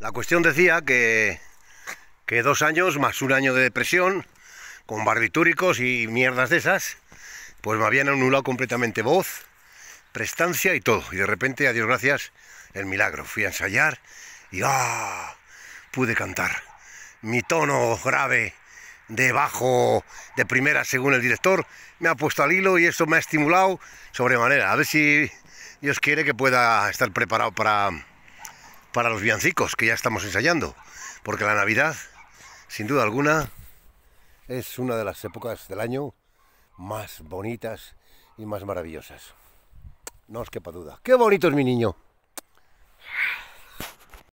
La cuestión decía que, que dos años más un año de depresión, con barbitúricos y mierdas de esas, pues me habían anulado completamente voz, prestancia y todo. Y de repente, a Dios gracias, el milagro. Fui a ensayar y ¡ah! pude cantar. Mi tono grave de bajo, de primera, según el director, me ha puesto al hilo y eso me ha estimulado sobremanera. A ver si Dios quiere que pueda estar preparado para para los villancicos que ya estamos ensayando, porque la Navidad, sin duda alguna, es una de las épocas del año más bonitas y más maravillosas. No os quepa duda. ¡Qué bonito es mi niño!